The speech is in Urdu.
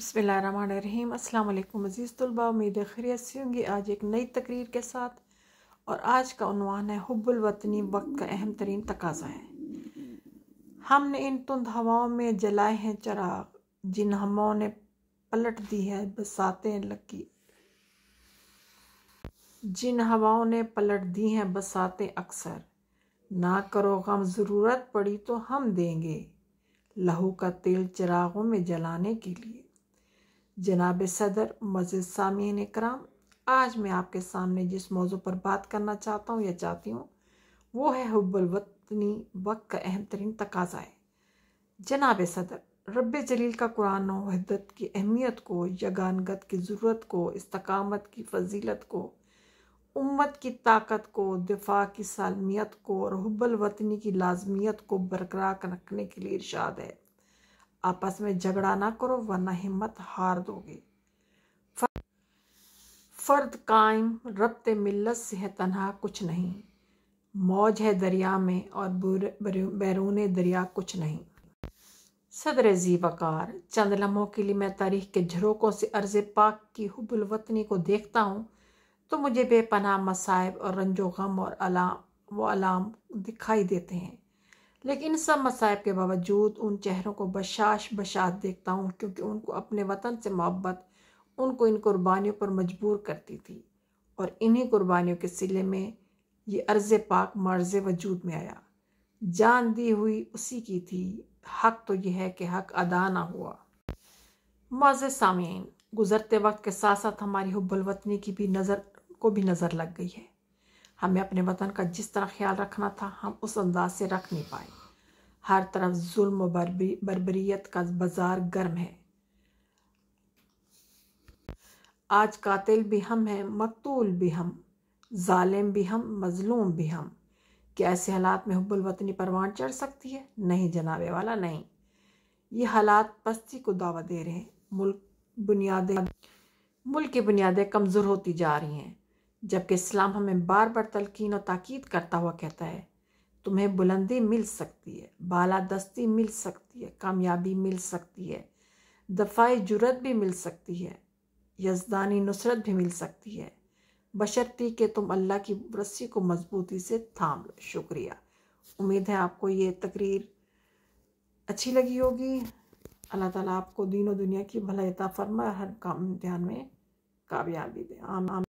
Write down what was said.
بسم اللہ الرحمن الرحیم السلام علیکم عزیز طلباء امید خیریت سے ہوں گی آج ایک نئی تقریر کے ساتھ اور آج کا عنوان ہے حب الوطنی وقت کا اہم ترین تقاضا ہے ہم نے ان تند ہواؤں میں جلائے ہیں چراغ جن ہواؤں نے پلٹ دی ہے بساتیں لکی جن ہواؤں نے پلٹ دی ہیں بساتیں اکثر نہ کرو غم ضرورت پڑی تو ہم دیں گے لہو کا تیل چراغوں میں جلانے کے لیے جناب صدر مزید سامعین کرام آج میں آپ کے سامنے جس موضوع پر بات کرنا چاہتا ہوں یا چاہتی ہوں وہ ہے حب الوطنی وقت کا اہم ترین ہے جناب صدر رب جلیل کا قرآن و حدت کی اہمیت کو یگانگت کی ضرورت کو استقامت کی فضیلت کو امت کی طاقت کو دفاع کی سالمیت کو اور حب الوطنی کی لازمیت کو برقرار رکھنے کے لیے ارشاد ہے آپس میں جھگڑا نہ کرو ورنہ ہمت ہار دو گے فرد قائم ربط ملت سے ہے تنہا کچھ نہیں موج ہے دریا میں اور بیرون دریا کچھ نہیں صدر زیبکار چند لمحوں کے لیے میں تاریخ کے جھروکوں سے عرض پاک کی حب الوطنی کو دیکھتا ہوں تو مجھے بے پناہ مصائب اور رنج و غم اور علام و علام دکھائی دیتے ہیں لیکن ان سب مصائب کے باوجود ان چہروں کو بشاش بشاش دیکھتا ہوں کیونکہ ان کو اپنے وطن سے محبت ان کو ان قربانیوں پر مجبور کرتی تھی اور انہی قربانیوں کے سلے میں یہ عرض پاک مرض وجود میں آیا جان دی ہوئی اسی کی تھی حق تو یہ ہے کہ حق ادا نہ ہوا معزز سامعین گزرتے وقت کے ساتھ ساتھ ہماری حب الوطنی کی بھی نظر کو بھی نظر لگ گئی ہے ہمیں اپنے وطن کا جس طرح خیال رکھنا تھا ہم اس انداز سے رکھ نہیں پائے ہر طرف ظلم و بربریت کا بازار گرم ہے آج قاتل بھی ہم ہیں مقتول بھی ہم ظالم بھی ہم مظلوم بھی ہم کیا ایسے حالات میں حب الوطنی پروان چڑھ سکتی ہے نہیں جناب والا نہیں یہ حالات پستی کو دعوت دے رہے ہیں ملک بنیادیں ملک کی بنیادیں کمزور ہوتی جا رہی ہیں جبکہ اسلام ہمیں بار بار تلقین و تاکید کرتا ہوا کہتا ہے تمہیں بلندی مل سکتی ہے بالا دستی مل سکتی ہے کامیابی مل سکتی ہے دفاعی جرت بھی مل سکتی ہے یزدانی نصرت بھی مل سکتی ہے بشرتی کہ تم اللہ کی رسی کو مضبوطی سے تھام لو شکریہ امید ہے آپ کو یہ تقریر اچھی لگی ہوگی اللہ تعالیٰ آپ کو دین و دنیا کی بھلائی عطا فرما ہر کام امتحان میں کامیابی دے عام عام